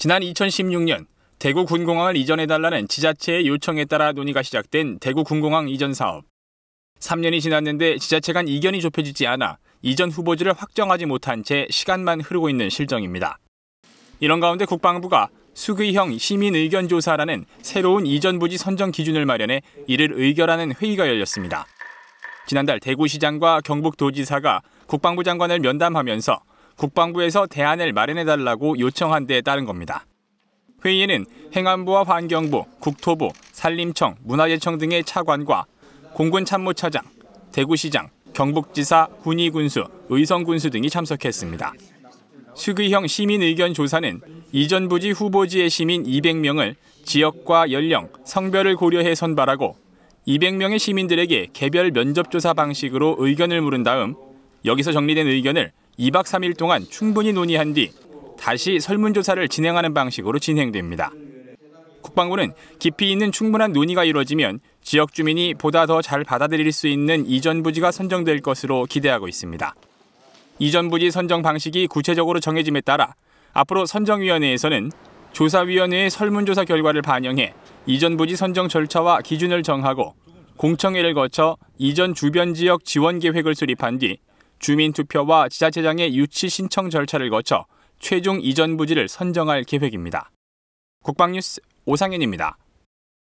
지난 2016년 대구 군공항을 이전해달라는 지자체의 요청에 따라 논의가 시작된 대구 군공항 이전 사업. 3년이 지났는데 지자체 간 이견이 좁혀지지 않아 이전 후보지를 확정하지 못한 채 시간만 흐르고 있는 실정입니다. 이런 가운데 국방부가 수의형 시민의견조사라는 새로운 이전 부지 선정 기준을 마련해 이를 의결하는 회의가 열렸습니다. 지난달 대구시장과 경북도지사가 국방부 장관을 면담하면서 국방부에서 대안을 마련해달라고 요청한 데에 따른 겁니다. 회의에는 행안부와 환경부, 국토부, 산림청, 문화재청 등의 차관과 공군 참모차장, 대구시장, 경북지사, 군의군수, 의성군수 등이 참석했습니다. 수기형 시민의견 조사는 이전 부지 후보지의 시민 200명을 지역과 연령, 성별을 고려해 선발하고 200명의 시민들에게 개별 면접조사 방식으로 의견을 물은 다음 여기서 정리된 의견을 2박 3일 동안 충분히 논의한 뒤 다시 설문조사를 진행하는 방식으로 진행됩니다. 국방부는 깊이 있는 충분한 논의가 이뤄지면 지역 주민이 보다 더 잘 받아들일 수 있는 이전 부지가 선정될 것으로 기대하고 있습니다. 이전 부지 선정 방식이 구체적으로 정해짐에 따라 앞으로 선정위원회에서는 조사위원회의 설문조사 결과를 반영해 이전 부지 선정 절차와 기준을 정하고 공청회를 거쳐 이전 주변 지역 지원 계획을 수립한 뒤 주민투표와 지자체장의 유치 신청 절차를 거쳐 최종 이전 부지를 선정할 계획입니다. 국방뉴스 오상현입니다.